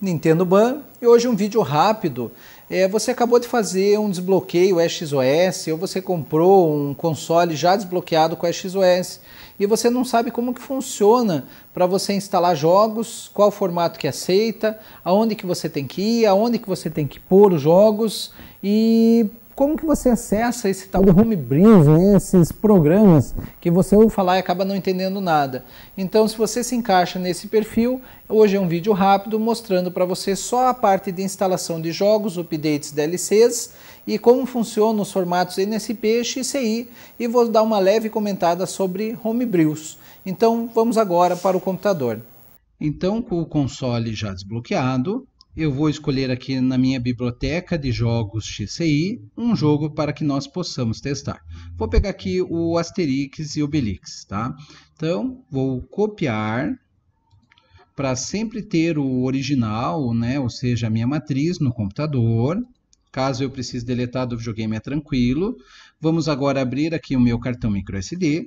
Nintendo Ban e hoje um vídeo rápido. É, você acabou de fazer um desbloqueio XOS ou você comprou um console já desbloqueado com XOS e você não sabe como que funciona para você instalar jogos, qual formato que aceita, aonde que você tem que ir, aonde que você tem que pôr os jogos e como que você acessa esse tal do homebrew, né? esses programas que você ouve falar e acaba não entendendo nada. Então, se você se encaixa nesse perfil, hoje é um vídeo rápido mostrando para você só a parte de instalação de jogos, updates, DLCs e como funcionam os formatos NSP, XCI e vou dar uma leve comentada sobre homebrews. Então, vamos agora para o computador. Então, com o console já desbloqueado, eu vou escolher aqui na minha biblioteca de jogos XCI um jogo para que nós possamos testar. Vou pegar aqui o Asterix e o tá? Então, vou copiar para sempre ter o original, né? ou seja, a minha matriz no computador. Caso eu precise deletar do videogame é tranquilo. Vamos agora abrir aqui o meu cartão microSD.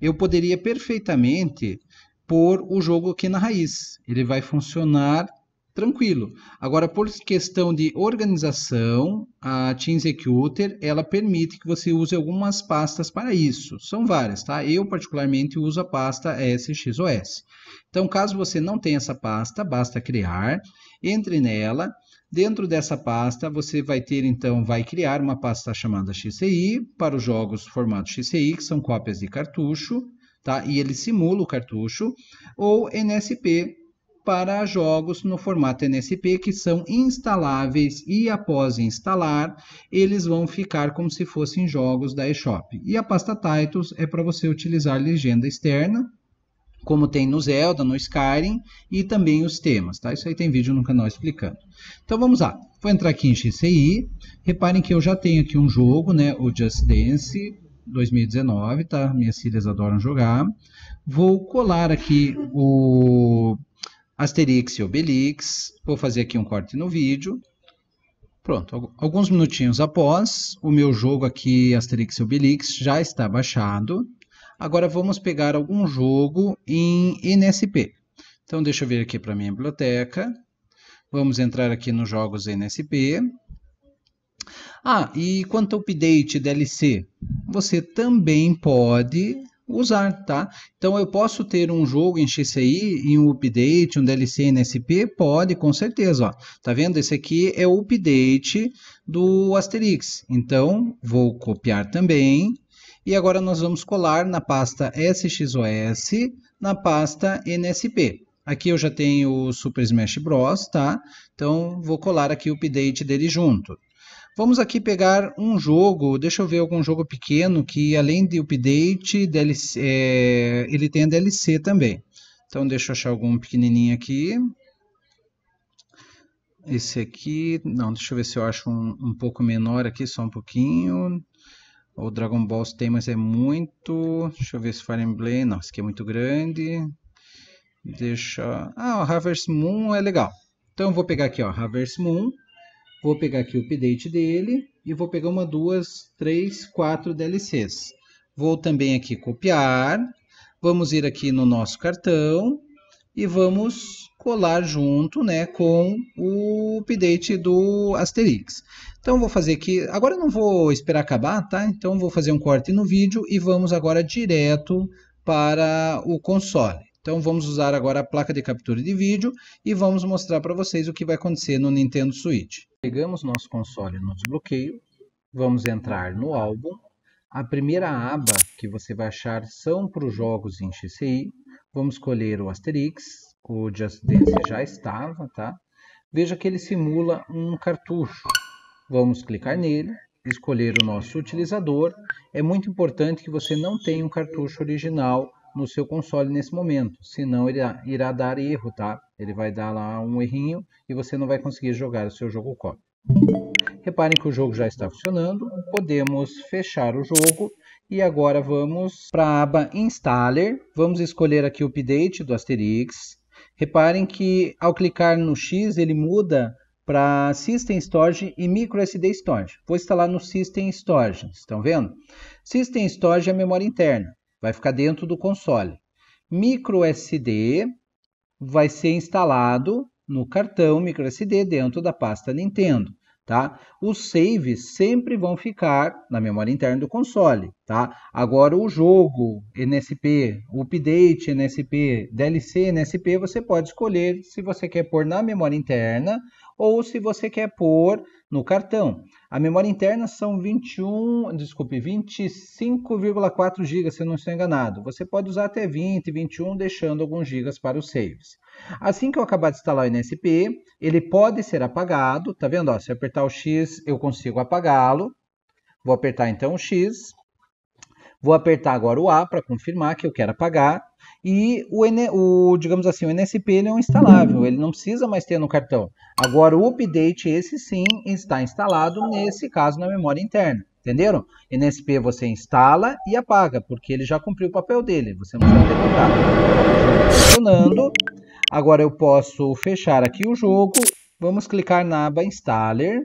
Eu poderia perfeitamente pôr o jogo aqui na raiz. Ele vai funcionar tranquilo. Agora, por questão de organização, a Team Executor, ela permite que você use algumas pastas para isso. São várias, tá? Eu, particularmente, uso a pasta SXOS. Então, caso você não tenha essa pasta, basta criar, entre nela. Dentro dessa pasta, você vai ter, então, vai criar uma pasta chamada XCI para os jogos formato XCI, que são cópias de cartucho, tá? E ele simula o cartucho, ou NSP, para jogos no formato NSP que são instaláveis e após instalar, eles vão ficar como se fossem jogos da eShop. E a pasta Titles é para você utilizar legenda externa, como tem no Zelda, no Skyrim e também os temas, tá? Isso aí tem vídeo no canal explicando. Então vamos lá. Vou entrar aqui em XCI. Reparem que eu já tenho aqui um jogo, né? O Just Dance 2019, tá? Minhas filhas adoram jogar. Vou colar aqui o Asterix e Obelix. Vou fazer aqui um corte no vídeo. Pronto, alguns minutinhos após, o meu jogo aqui, Asterix e Obelix, já está baixado. Agora vamos pegar algum jogo em NSP. Então deixa eu vir aqui para minha biblioteca. Vamos entrar aqui nos jogos NSP. Ah, e quanto ao update DLC, você também pode usar, tá? Então eu posso ter um jogo em XCI, em um update, um DLC NSP? Pode, com certeza, ó. Tá vendo? Esse aqui é o update do Asterix. Então, vou copiar também. E agora nós vamos colar na pasta SXOS, na pasta NSP. Aqui eu já tenho o Super Smash Bros, tá? Então, vou colar aqui o update dele junto. Vamos aqui pegar um jogo, deixa eu ver algum jogo pequeno que além de update, DLC, é, ele tem a DLC também. Então deixa eu achar algum pequenininho aqui. Esse aqui, não, deixa eu ver se eu acho um, um pouco menor aqui, só um pouquinho. O Dragon Ball tem, mas é muito. Deixa eu ver se Fire Emblem, não, esse aqui é muito grande. Deixa... Ah, o Harvest Moon é legal. Então eu vou pegar aqui, ó, Harvest Moon. Vou pegar aqui o update dele e vou pegar uma, duas, três, quatro DLCs. Vou também aqui copiar. Vamos ir aqui no nosso cartão e vamos colar junto né, com o update do Asterix. Então vou fazer aqui, agora não vou esperar acabar, tá? Então vou fazer um corte no vídeo e vamos agora direto para o console. Então vamos usar agora a placa de captura de vídeo e vamos mostrar para vocês o que vai acontecer no Nintendo Switch. Pegamos nosso console no desbloqueio, vamos entrar no álbum. A primeira aba que você vai achar são para os jogos em XCI. Vamos escolher o Asterix, o Just Dance já estava, tá? Veja que ele simula um cartucho. Vamos clicar nele, escolher o nosso utilizador. É muito importante que você não tenha um cartucho original no seu console nesse momento, senão ele irá, dar erro, tá? Ele vai dar lá um errinho e você não vai conseguir jogar o seu jogo copy. Reparem que o jogo já está funcionando, podemos fechar o jogo e agora vamos para a aba Installer, vamos escolher aqui o update do Asterix. Reparem que ao clicar no X ele muda para System Storage e MicroSD Storage. Vou instalar no System Storage, estão vendo? System Storage é a memória interna vai ficar dentro do console. Micro SD vai ser instalado no cartão micro SD dentro da pasta Nintendo. Tá? Os saves sempre vão ficar na memória interna do console, tá? Agora o jogo NSP, update NSP, DLC NSP, você pode escolher se você quer pôr na memória interna ou se você quer pôr no cartão. A memória interna são 21, desculpe, 25,4 GB, se eu não estou enganado. Você pode usar até 20, 21, deixando alguns gigas para os saves. Assim que eu acabar de instalar o NSP, ele pode ser apagado, tá vendo? Ó, se eu apertar o X, eu consigo apagá-lo. Vou apertar então o X. Vou apertar agora o A para confirmar que eu quero apagar. E o, o digamos assim, o NSP ele é um instalável, ele não precisa mais ter no cartão. Agora o update, esse sim, está instalado, nesse caso, na memória interna. Entenderam? NSP você instala e apaga, porque ele já cumpriu o papel dele. Você não precisa derrotar. Funcionando. Agora eu posso fechar aqui o jogo. Vamos clicar na aba Installer.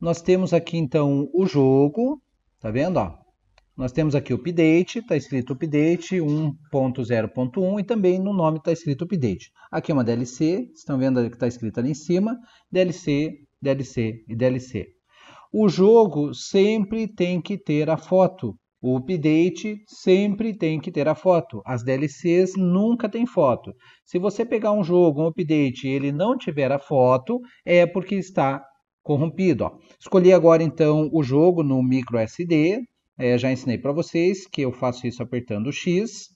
Nós temos aqui então o jogo. Tá vendo? Ó? Nós temos aqui o update, está escrito update 1.0.1 e também no nome está escrito update. Aqui é uma DLC, estão vendo que está escrito ali em cima, DLC, DLC e DLC. O jogo sempre tem que ter a foto. O update sempre tem que ter a foto. As DLCs nunca têm foto. Se você pegar um jogo, um update, e ele não tiver a foto, é porque está corrompido. Ó. Escolhi agora então o jogo no micro SD. É, já ensinei para vocês que eu faço isso apertando o X.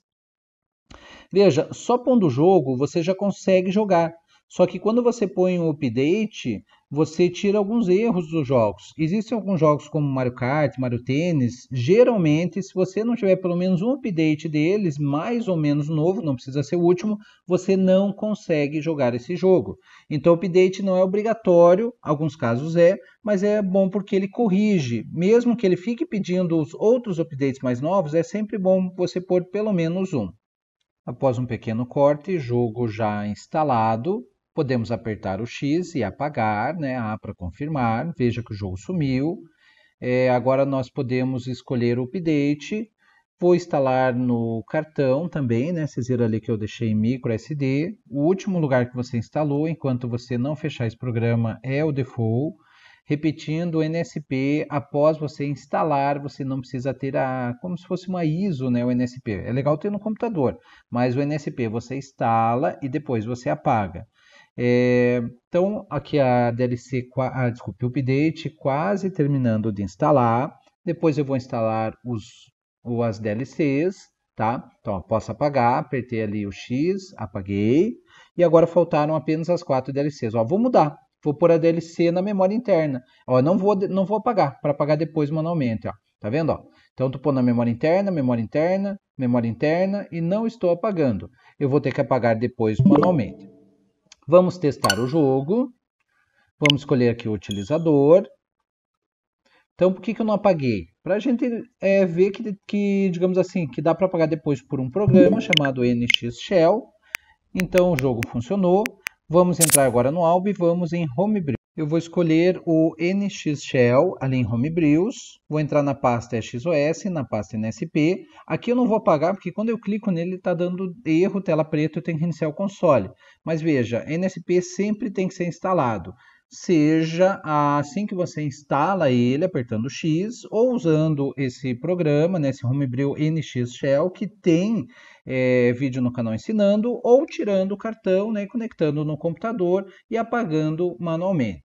Veja, só pondo o jogo você já consegue jogar. Só que quando você põe o update, você tira alguns erros dos jogos. Existem alguns jogos como Mario Kart, Mario Tênis, geralmente, se você não tiver pelo menos um update deles, mais ou menos novo, não precisa ser o último, você não consegue jogar esse jogo. Então, o update não é obrigatório, alguns casos é, mas é bom porque ele corrige. Mesmo que ele fique pedindo os outros updates mais novos, é sempre bom você pôr pelo menos um. Após um pequeno corte, jogo já instalado, Podemos apertar o X e apagar, né? A ah, para confirmar. Veja que o jogo sumiu. É, agora nós podemos escolher o update. Vou instalar no cartão também, né? Vocês viram ali que eu deixei micro SD. O último lugar que você instalou, enquanto você não fechar esse programa, é o default. Repetindo, o NSP, após você instalar, você não precisa ter a, como se fosse uma ISO, né, o NSP. É legal ter no computador, mas o NSP você instala e depois você apaga. É, então, aqui a DLC, ah, desculpe, o update quase terminando de instalar. Depois eu vou instalar os, ou as DLCs, tá? Então, posso apagar, apertei ali o X, apaguei. E agora faltaram apenas as quatro DLCs. Ó, vou mudar, vou pôr a DLC na memória interna. Ó, não vou, não vou apagar, para apagar depois manualmente, ó. Tá vendo, ó? Então, tu pondo na memória interna, memória interna, memória interna e não estou apagando. Eu vou ter que apagar depois manualmente. Vamos testar o jogo. Vamos escolher aqui o utilizador. Então, por que, que eu não apaguei? Para a gente é, ver que, que, digamos assim, que dá para apagar depois por um programa chamado NX Shell. Então, o jogo funcionou. Vamos entrar agora no Alb e vamos em Homebrew. Eu vou escolher o NX Shell ali em Homebrews. Vou entrar na pasta XOS, na pasta NSP. Aqui eu não vou apagar, porque quando eu clico nele, ele está dando erro, tela preta, eu tenho que reiniciar o console. Mas veja, NSP sempre tem que ser instalado seja assim que você instala ele, apertando X, ou usando esse programa, né, esse Homebrew NX Shell, que tem é, vídeo no canal ensinando, ou tirando o cartão, né, conectando no computador e apagando manualmente.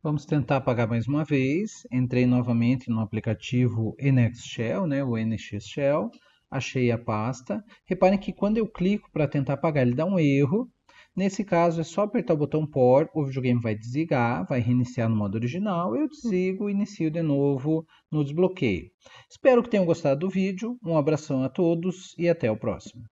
Vamos tentar apagar mais uma vez. Entrei novamente no aplicativo NX Shell, né, o NX Shell, achei a pasta. Reparem que quando eu clico para tentar apagar, ele dá um erro, Nesse caso, é só apertar o botão POR, o videogame vai desligar, vai reiniciar no modo original, eu desligo e inicio de novo no desbloqueio. Espero que tenham gostado do vídeo, um abração a todos e até o próximo.